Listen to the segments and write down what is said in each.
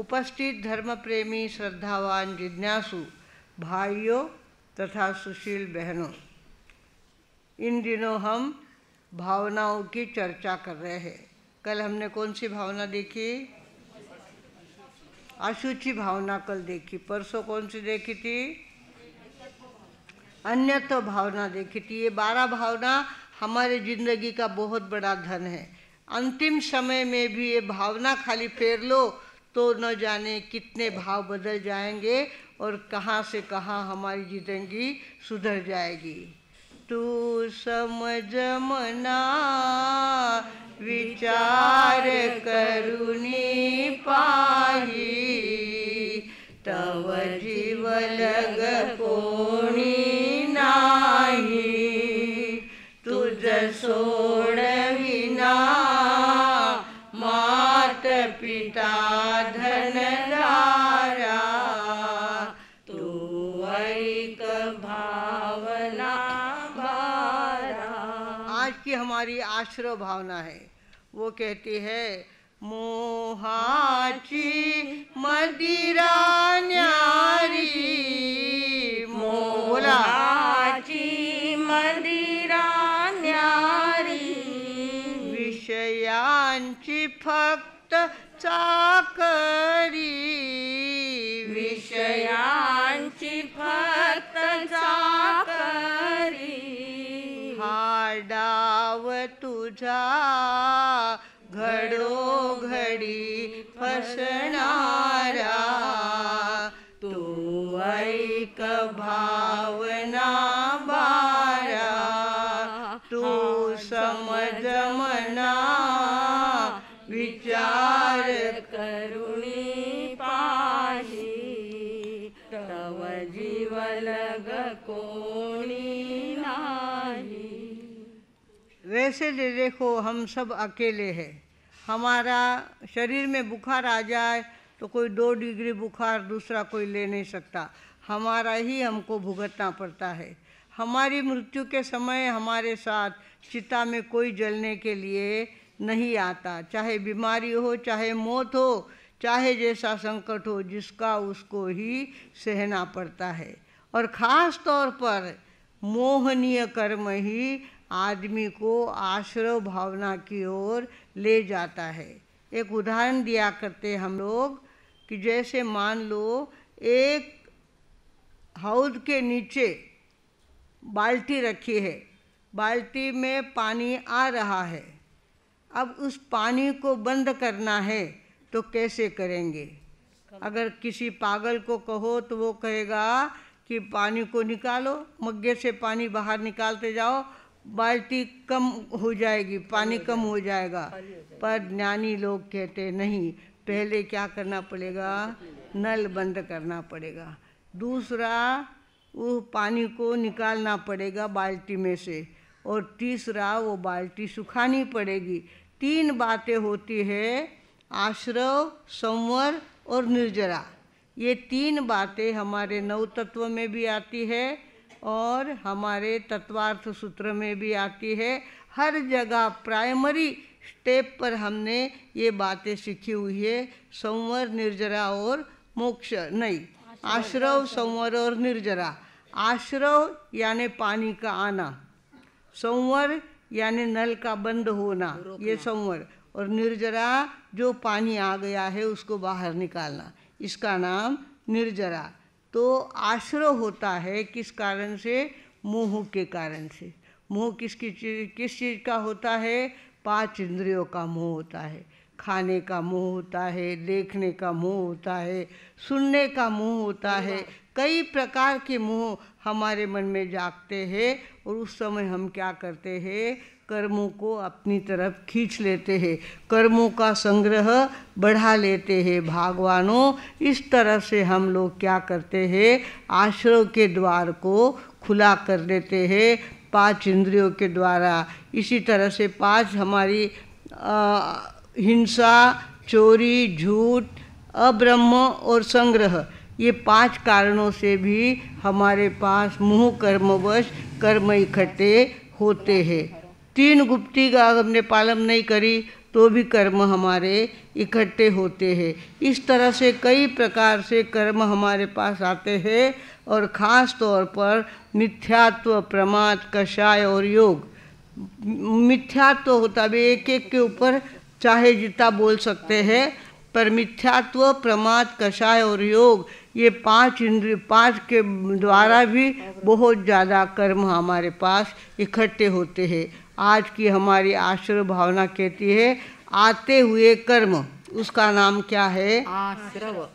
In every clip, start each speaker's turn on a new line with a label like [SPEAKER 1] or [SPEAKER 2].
[SPEAKER 1] उपस्थित धर्म प्रेमी श्रद्धावान जिज्ञासु भाइयों तथा सुशील बहनों इन दिनों हम भावनाओं की चर्चा कर रहे हैं कल हमने कौन सी भावना देखी अशुचि भावना कल देखी परसों कौन सी देखी थी अन्यत्व भावना देखी थी ये बारह भावना हमारे ज़िंदगी का बहुत बड़ा धन है अंतिम समय में भी ये भावना खाली फेर लो तो न जाने कितने भाव बदल जाएंगे और कहाँ से कहाँ हमारी जिंदगी सुधर जाएगी तू समझ मना विचार करुणी पाही तव जीव लग कोणी नाही हमारी आश्रय भावना है वो कहती है मोहाची मदिरा न्यारी मोलाची मदिरा न्यारी विषयांची फक्त चाकरी विषयांची फक्त डाव तुझा घड़ी फसणारा तू ऐक भावना बारा तू समझ मना विचार करू वैसे दे देखो हम सब अकेले हैं हमारा शरीर में बुखार आ जाए तो कोई दो डिग्री बुखार दूसरा कोई ले नहीं सकता हमारा ही हमको भुगतना पड़ता है हमारी मृत्यु के समय हमारे साथ चिता में कोई जलने के लिए नहीं आता चाहे बीमारी हो चाहे मौत हो चाहे जैसा संकट हो जिसका उसको ही सहना पड़ता है और ख़ास तौर पर मोहनीय कर्म ही आदमी को आश्रव भावना की ओर ले जाता है एक उदाहरण दिया करते हम लोग कि जैसे मान लो एक हौद के नीचे बाल्टी रखी है बाल्टी में पानी आ रहा है अब उस पानी को बंद करना है तो कैसे करेंगे अगर किसी पागल को कहो तो वो कहेगा कि पानी को निकालो मग्गे से पानी बाहर निकालते जाओ बाल्टी कम हो जाएगी पानी कम हो जाएगा पर ज्ञानी लोग कहते नहीं पहले क्या करना पड़ेगा नल बंद करना पड़ेगा दूसरा वो पानी को निकालना पड़ेगा बाल्टी में से और तीसरा वो बाल्टी सुखानी पड़ेगी तीन बातें होती है आश्रव संवर और निर्जरा ये तीन बातें हमारे नव तत्व में भी आती है और हमारे तत्वार्थ सूत्र में भी आती है हर जगह प्राइमरी स्टेप पर हमने ये बातें सीखी हुई है संवर निर्जरा और मोक्ष नहीं आश्रव संवर और निर्जरा आश्रव यानि पानी का आना संवर यानि नल का बंद होना ये संवर और निर्जरा जो पानी आ गया है उसको बाहर निकालना इसका नाम निर्जरा तो आश्रय होता है किस कारण से मोह के कारण से मोह किसकी चीज किस चीज़ का होता है पांच इंद्रियों का मोह होता है खाने का मोह होता है देखने का मोह होता है सुनने का मोह होता है कई प्रकार के मोह हमारे मन में जागते हैं और उस समय हम क्या करते हैं कर्मों को अपनी तरफ खींच लेते हैं कर्मों का संग्रह बढ़ा लेते हैं भगवानों इस तरह से हम लोग क्या करते हैं आश्रय के द्वार को खुला कर देते हैं पांच इंद्रियों के द्वारा इसी तरह से पांच हमारी आ, हिंसा चोरी झूठ अब्रह्म और संग्रह ये पांच कारणों से भी हमारे पास मुँह कर्मवश कर्म इकट्ठे होते हैं तीन गुप्ती का हमने पालन नहीं करी तो भी कर्म हमारे इकट्ठे होते हैं इस तरह से कई प्रकार से कर्म हमारे पास आते हैं और ख़ास तौर पर मिथ्यात्व प्रमाद कषाय और योग मिथ्यात्व होता भी एक एक के ऊपर चाहे जितना बोल सकते हैं पर मिथ्यात्व प्रमाद कषाय और योग ये पांच इंद्रिय पांच के द्वारा भी बहुत ज़्यादा कर्म हमारे पास इकट्ठे होते हैं आज की हमारी आश्र भावना कहती है आते हुए कर्म उसका नाम क्या है आश्रव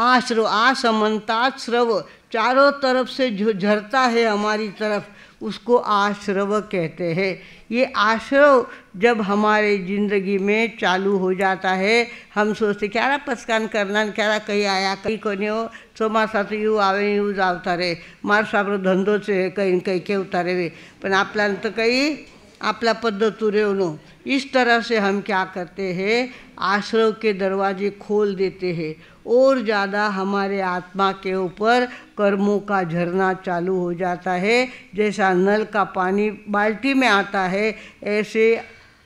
[SPEAKER 1] आश्रव आसमता श्रव चारों तरफ से झरता है हमारी तरफ उसको आश्रव कहते हैं ये आश्रव जब हमारे ज़िंदगी में चालू हो जाता है हम सोचते रहा पसकान करना रहा कहीं आया कहीं को नहीं हो सो मार साथ यू आवे येऊ जावता मार मार्स आपलो से कहीं कहीं के उतारे रे पर आपला तो कहीं आपला पद्धत तो रेवनो इस तरह से हम क्या करते हैं आश्रव के दरवाजे खोल देते हैं और ज़्यादा हमारे आत्मा के ऊपर कर्मों का झरना चालू हो जाता है जैसा नल का पानी बाल्टी में आता है ऐसे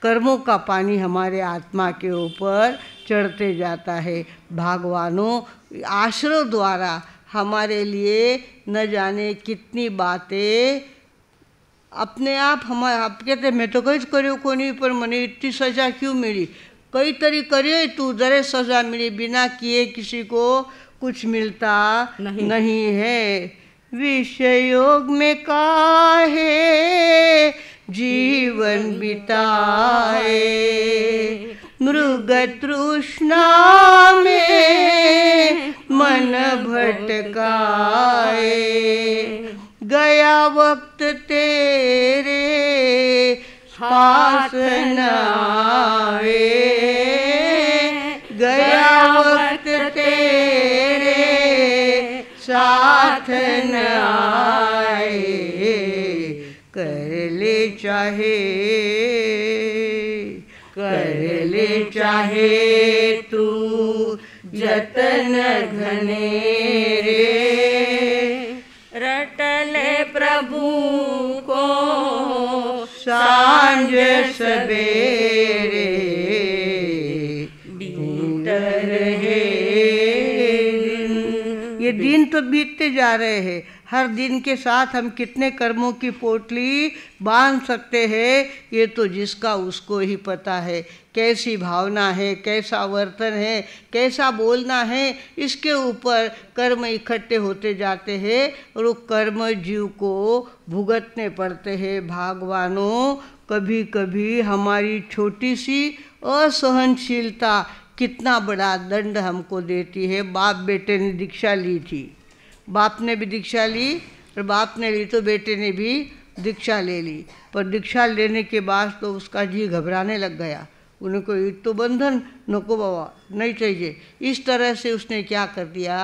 [SPEAKER 1] कर्मों का पानी हमारे आत्मा के ऊपर चढ़ते जाता है भगवानों आश्रय द्वारा हमारे लिए न जाने कितनी बातें अपने आप हम आप कहते मैं तो कहीं करूँ को नहीं पर मैंने इतनी सजा क्यों मिली कई तरी करे तू जरे सजा मिली बिना किए किसी को कुछ मिलता नहीं, नहीं है विषयोग में काहे जीवन बिताए मृग तृष्णा में मन भटकाए गया वक्त तेरे पास गया वक्त तेरे साथ न आए कर ले चाहे कर ले चाहे तू जतन घने सवेरे बीत ये दिन तो बीतते जा रहे हैं हर दिन के साथ हम कितने कर्मों की पोटली बांध सकते हैं ये तो जिसका उसको ही पता है कैसी भावना है कैसा वर्तन है कैसा बोलना है इसके ऊपर कर्म इकट्ठे होते जाते हैं और वो कर्म जीव को भुगतने पड़ते हैं भगवानों कभी कभी हमारी छोटी सी असहनशीलता कितना बड़ा दंड हमको देती है बाप बेटे ने दीक्षा ली थी बाप ने भी दीक्षा ली और बाप ने ली तो बेटे ने भी दीक्षा ले ली पर दीक्षा लेने के बाद तो उसका जी घबराने लग गया उनको ईद तो बंधन नको बाबा नहीं चाहिए इस तरह से उसने क्या कर दिया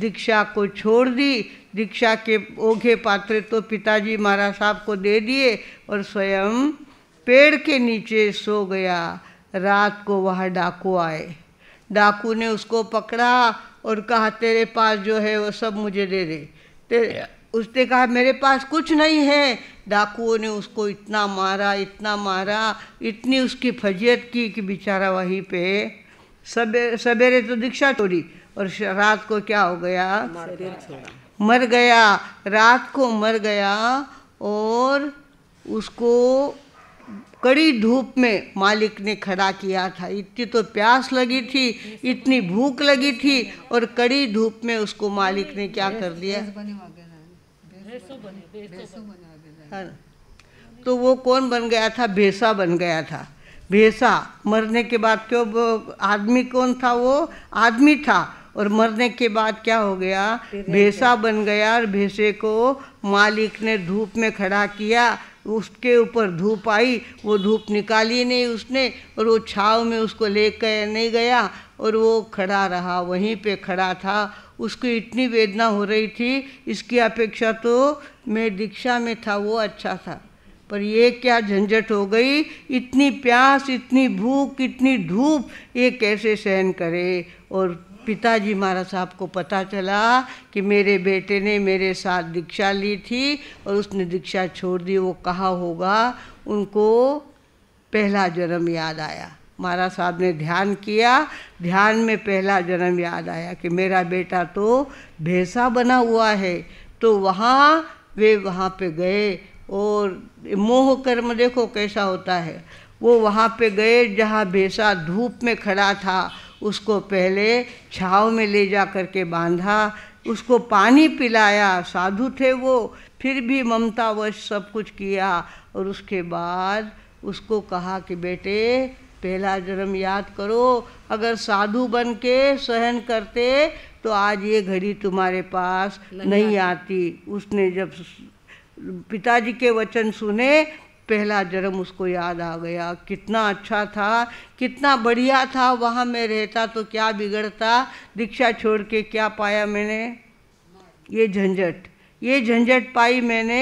[SPEAKER 1] दीक्षा को छोड़ दी दीक्षा के ओघे पात्र तो पिताजी महाराज साहब को दे दिए और स्वयं पेड़ के नीचे सो गया रात को वह डाकू आए डाकू ने उसको पकड़ा और कहा तेरे पास जो है वो सब मुझे दे दे तेरे उसने कहा मेरे पास कुछ नहीं है डाकुओं ने उसको इतना मारा इतना मारा इतनी उसकी फजीयत की कि बेचारा वहीं पे सबे सवेरे तो दीक्षा तोड़ी और रात को क्या हो गया मर गया रात को मर गया और उसको कड़ी धूप में मालिक ने खड़ा किया था इतनी तो प्यास लगी थी इतनी भूख लगी थी और कड़ी धूप में उसको मालिक ने क्या कर दिया हाँ। तो वो कौन बन गया था भेसा बन गया था भेसा मरने के बाद क्यों आदमी कौन था वो आदमी था और मरने के बाद क्या हो गया भैंसा बन गया और भैंसे को मालिक ने धूप में खड़ा किया उसके ऊपर धूप आई वो धूप निकाली नहीं उसने और वो छाव में उसको ले कर नहीं गया और वो खड़ा रहा वहीं पे खड़ा था उसको इतनी वेदना हो रही थी इसकी अपेक्षा तो मैं दीक्षा में था वो अच्छा था पर ये क्या झंझट हो गई इतनी प्यास इतनी भूख इतनी धूप ये कैसे सहन करे और पिताजी महाराज साहब को पता चला कि मेरे बेटे ने मेरे साथ दीक्षा ली थी और उसने दीक्षा छोड़ दी वो कहा होगा उनको पहला जन्म याद आया महाराज साहब ने ध्यान किया ध्यान में पहला जन्म याद आया कि मेरा बेटा तो भैंसा बना हुआ है तो वहाँ वे वहाँ पे गए और मोह कर्म देखो कैसा होता है वो वहाँ पे गए जहाँ भैंसा धूप में खड़ा था उसको पहले छाव में ले जा कर के बांधा उसको पानी पिलाया साधु थे वो फिर भी ममतावश सब कुछ किया और उसके बाद उसको कहा कि बेटे पहला जन्म याद करो अगर साधु बन के सहन करते तो आज ये घड़ी तुम्हारे पास नहीं, नहीं आती उसने जब पिताजी के वचन सुने पहला जन्म उसको याद आ गया कितना अच्छा था कितना बढ़िया था वहाँ मैं रहता तो क्या बिगड़ता दीक्षा छोड़ के क्या पाया मैंने ये झंझट ये झंझट पाई मैंने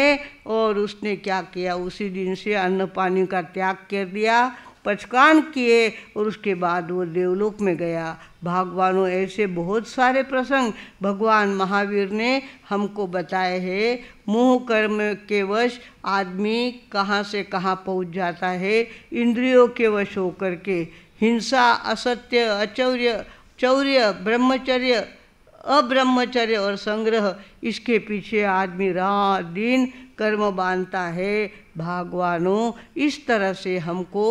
[SPEAKER 1] और उसने क्या किया उसी दिन से अन्न पानी का त्याग कर दिया पचकान किए और उसके बाद वो देवलोक में गया भगवानों ऐसे बहुत सारे प्रसंग भगवान महावीर ने हमको बताए हैं मोह कर्म के वश आदमी कहाँ से कहाँ पहुँच जाता है इंद्रियों के वश होकर के हिंसा असत्य अचौर्य चौर्य ब्रह्मचर्य अब्रह्मचर्य और संग्रह इसके पीछे आदमी रात दिन कर्म बांधता है भगवानों इस तरह से हमको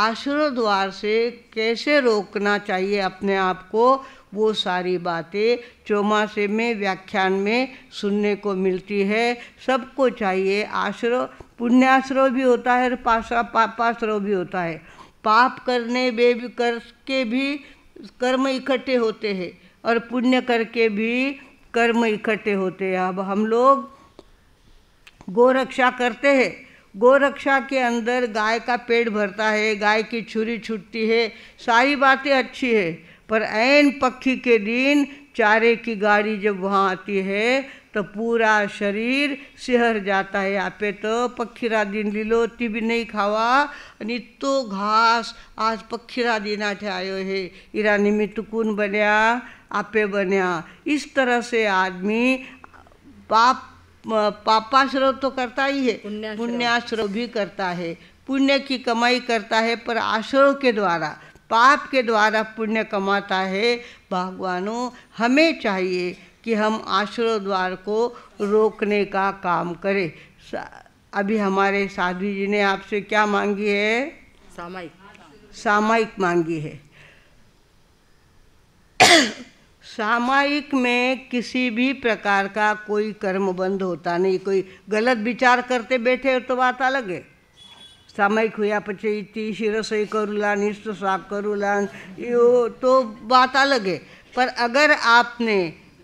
[SPEAKER 1] आश्रय द्वार से कैसे रोकना चाहिए अपने आप को वो सारी बातें चौमासे में व्याख्यान में सुनने को मिलती है सबको चाहिए आश्रय पुण्याश्रय भी होता है और पाशा पापाश्रय भी होता है पाप करने बेबी भी कर के भी कर्म इकट्ठे होते हैं और पुण्य करके भी कर्म इकट्ठे होते हैं अब हम लोग गोरक्षा करते हैं गोरक्षा के अंदर गाय का पेट भरता है गाय की छुरी छुटती है सारी बातें अच्छी है पर ऐन पक्षी के दिन चारे की गाड़ी जब वहाँ आती है तो पूरा शरीर सिहर जाता है आपे तो पक्षीरा दिन लिलो ती भी नहीं खावा आणि तो घास आज पक्षीरा दिनाचे आयो है इरा निमित्त कोण बनया आपे बनया इस तरह से आदमी पाप पापाश्रव तो करता ही है पुण्याश्रव भी करता है पुण्य की कमाई करता है पर आश्रव के द्वारा पाप के द्वारा पुण्य कमाता है भगवानों हमें चाहिए कि हम आश्रव द्वार को रोकने का काम करें अभी हमारे साधु जी ने आपसे क्या मांगी है सामायिक सामायिक मांगी है सामायिक में किसी भी प्रकार का कोई कर्म बंद होता नहीं कोई गलत विचार करते बैठे हो तो बात अलग है सामायिक हुआ पचे તી શિરસોઈ કરુલા साफ સ્વાપ કરુલા यो तो बात अलग है पर अगर आपने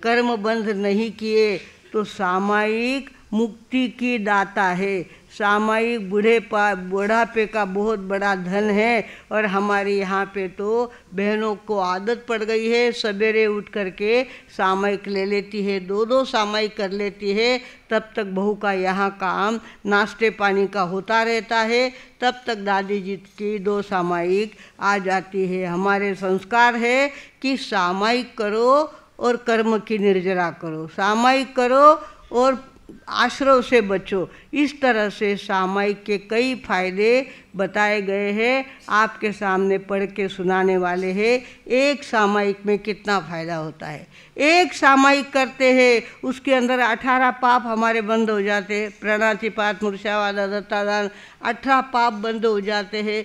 [SPEAKER 1] कर्म बंद नहीं किए तो सामायिक मुक्ति की दाता है सामयिक पा बुढ़ापे का बहुत बड़ा धन है और हमारे यहाँ पे तो बहनों को आदत पड़ गई है सवेरे उठ करके सामयिक ले लेती है दो दो सामयिक कर लेती है तब तक बहू का यहाँ काम नाश्ते पानी का होता रहता है तब तक दादी जी की दो सामयिक आ जाती है हमारे संस्कार है कि सामयिक करो और कर्म की निर्जरा करो सामयिक करो और आश्रव से बचो इस तरह से सामायिक के कई फायदे बताए गए हैं आपके सामने पढ़ के सुनाने वाले हैं एक सामायिक में कितना फायदा होता है एक सामायिक करते हैं उसके अंदर अठारह पाप हमारे बंद हो जाते हैं प्रणातिपात मूर्छावाद दत्तादान अठारह पाप बंद हो जाते हैं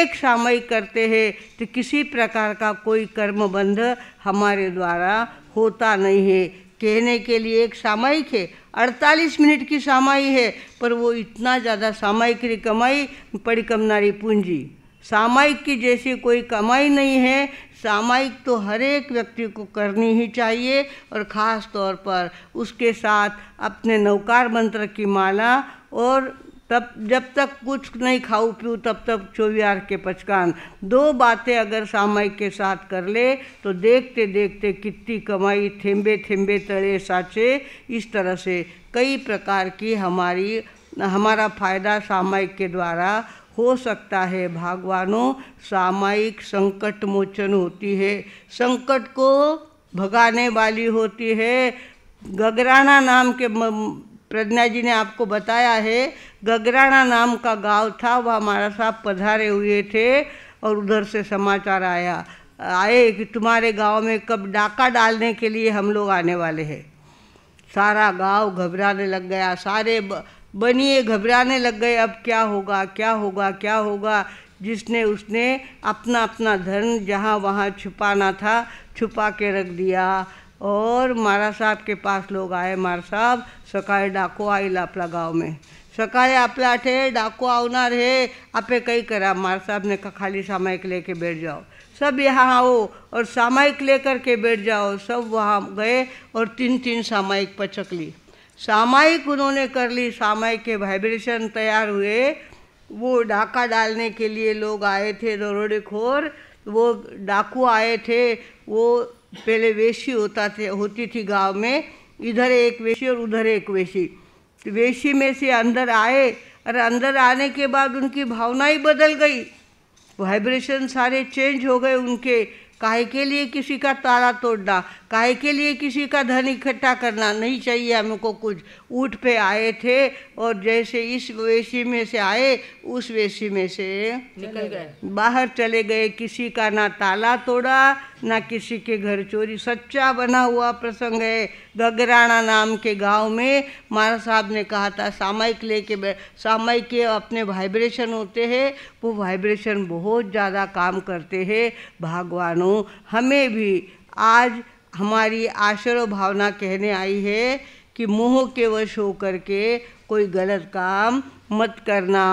[SPEAKER 1] एक सामयिक करते हैं तो किसी प्रकार का कोई कर्म बंध हमारे द्वारा होता नहीं है कहने के लिए एक सामयिक है 48 मिनट की सामाई है पर वो इतना ज़्यादा सामायिक की कमाई परिकमनारी पूंजी सामायिक की जैसी कोई कमाई नहीं है सामायिक तो हर एक व्यक्ति को करनी ही चाहिए और ख़ास तौर पर उसके साथ अपने नौकार मंत्र की माला और तब जब तक कुछ नहीं खाऊ पीऊँ तब तक चोवियार के पचकान दो बातें अगर सामय के साथ कर ले तो देखते देखते कितनी कमाई थेम्बे थेम्बे तड़े साचे इस तरह से कई प्रकार की हमारी हमारा फ़ायदा सामयिक के द्वारा हो सकता है भगवानों सामयिक संकट मोचन होती है संकट को भगाने वाली होती है गगराना नाम के म, प्रज्ञा जी ने आपको बताया है गगराणा नाम का गांव था वह हमारा साहब पधारे हुए थे और उधर से समाचार आया आए कि तुम्हारे गांव में कब डाका डालने के लिए हम लोग आने वाले हैं सारा गांव घबराने लग गया सारे बनिए घबराने लग गए अब क्या होगा क्या होगा क्या होगा जिसने उसने अपना अपना धन जहाँ वहाँ छुपाना था छुपा के रख दिया और महाराज साहब के पास लोग आए महाराज साहब સકાળે गाँव में આપણા ગામમાં સકાળે डाकू आना ડાકો आपे कई આપે मार साहब ने कहा खाली सामायिक लेके बैठ जाओ सब यहाँ आओ और सामायिक लेकर के बैठ जाओ सब वहाँ गए और तीन तीन सामायिक पचक ली सामायिक उन्होंने कर ली सामायिक के वाइब्रेशन तैयार हुए वो डाका डालने के लिए लोग आए थे खोर वो डाकू आए थे वो पहले वेशी होता थे होती थी गांव में इधर एक वेशी और उधर एक वेशी तो वेशी में से अंदर आए और अंदर आने के बाद उनकी भावना ही बदल गई वाइब्रेशन सारे चेंज हो गए उनके काहे के लिए किसी का ताला तोड़ना काहे के लिए किसी का धन इकट्ठा करना नहीं चाहिए हमको कुछ ऊँट पे आए थे और जैसे इस वेशी में से आए उस वेशी में से निकल गए बाहर चले गए किसी का ना ताला तोड़ा ना किसी के घर चोरी सच्चा बना हुआ प्रसंग है गगराणा नाम के गांव में महाराज साहब ने कहा था सामयिक लेके सामयिक के अपने वाइब्रेशन होते हैं वो वाइब्रेशन बहुत ज़्यादा काम करते हैं भगवान बहनों हमें भी आज हमारी आश्रय भावना कहने आई है कि मोह के वश होकर के कोई गलत काम मत करना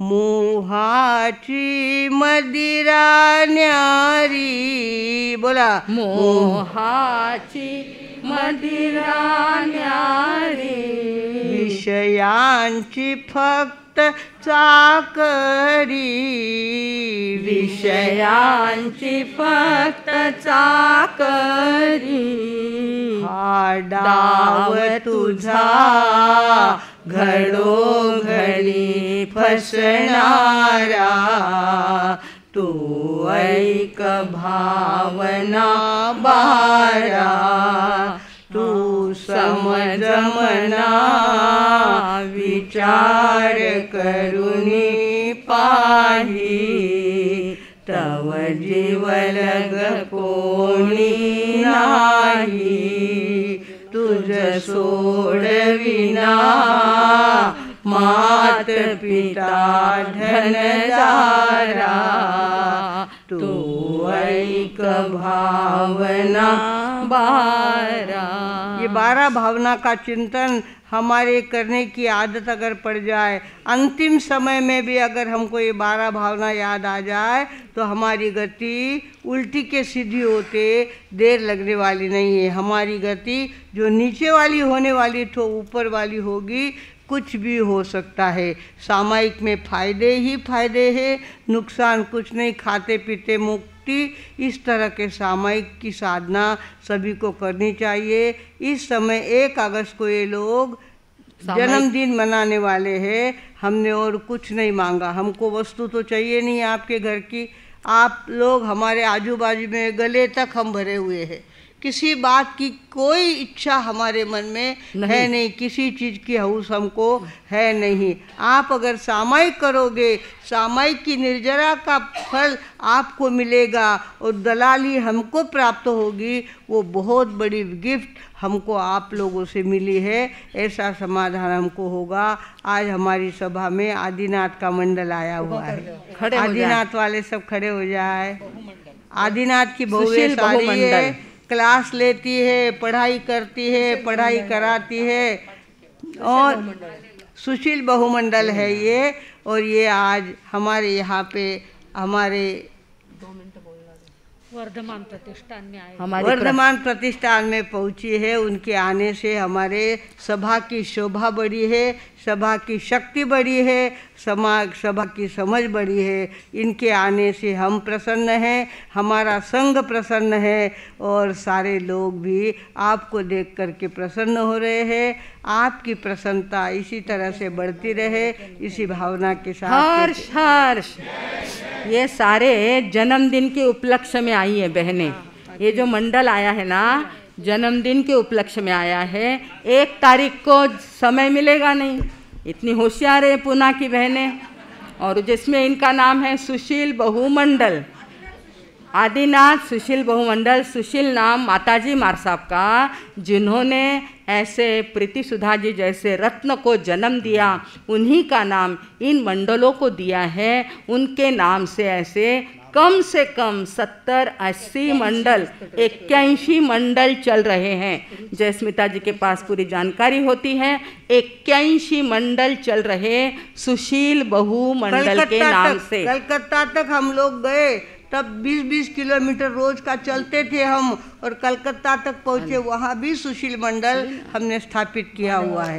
[SPEAKER 1] मोहाची मदिरा न्यारी बोला मोहाची मदिरा न्यारी विषयांची फक्त चाकरी विषयांची फक्त चाकरी हाडाव तुझा, तुझा घणी फसणारा तू ऐक भावना बारा विचार विचारुनी पाही तव तुज सोड विना मात पिता धनदारा तू ऐक भावना बारा ये बारह भावना का चिंतन हमारे करने की आदत अगर पड़ जाए अंतिम समय में भी अगर हमको ये बारह भावना याद आ जाए तो हमारी गति उल्टी के सीधी होते देर लगने वाली नहीं है हमारी गति जो नीचे वाली होने वाली तो ऊपर वाली होगी कुछ भी हो सकता है सामायिक में फ़ायदे ही फायदे हैं नुकसान कुछ नहीं खाते पीते मुक्त मुक्ति इस तरह के सामयिक की साधना सभी को करनी चाहिए इस समय एक अगस्त को ये लोग
[SPEAKER 2] जन्मदिन
[SPEAKER 1] मनाने वाले हैं हमने और कुछ नहीं मांगा हमको वस्तु तो चाहिए नहीं आपके घर की आप लोग हमारे आजू बाजू में गले तक हम भरे हुए हैं किसी बात की कोई इच्छा हमारे मन में नहीं। है नहीं किसी चीज़ की हौस हमको है नहीं आप अगर सामयिक करोगे सामयिक की निर्जरा का फल आपको मिलेगा और दलाली हमको प्राप्त होगी वो बहुत बड़ी गिफ्ट हमको आप लोगों से मिली है ऐसा समाधान हमको होगा आज हमारी सभा में आदिनाथ का मंडल आया हुआ है खड़े आदिनाथ वाले सब खड़े हो जाए आदिनाथ की बहुत है क्लास लेती है पढ़ाई करती है पढ़ाई कराती है और सुशील बहुमंडल है ये और ये आज हमारे यहाँ पे हमारे वर्धमान प्रतिष्ठान में आए हमारे वर्धमान प्रतिष्ठान में पहुंची है उनके आने से हमारे सभा की शोभा बढ़ी है सभा की शक्ति बढ़ी है समाज सभा की समझ बढ़ी है इनके आने से हम प्रसन्न हैं हमारा संघ प्रसन्न है और सारे लोग भी आपको देख करके प्रसन्न हो रहे हैं आपकी प्रसन्नता इसी तरह से बढ़ती रहे इसी भावना के साथ हर्ष हर्ष ये सारे जन्मदिन के उपलक्ष्य में आए आई हैं बहनें ये जो मंडल आया है ना जन्मदिन के उपलक्ष्य में आया है एक तारीख को समय मिलेगा नहीं इतनी होशियार है पूना की बहनें और जिसमें इनका नाम है सुशील बहुमंडल आदिनाथ सुशील बहुमंडल सुशील नाम माताजी मार साहब का जिन्होंने ऐसे प्रीति सुधा जी जैसे रत्न को जन्म दिया उन्हीं का नाम इन मंडलों को दिया है उनके नाम से ऐसे कम से कम सत्तर अस्सी मंडल इक्यासी मंडल चल रहे हैं जयस्मिता जी के पास पूरी जानकारी होती है इक्यासी मंडल चल रहे सुशील बहु मंडल के नाम से कलकत्ता तक हम लोग गए तब 20-20 किलोमीटर रोज का चलते थे हम और कलकत्ता तक पहुँचे वहाँ भी सुशील मंडल हमने स्थापित किया हुआ है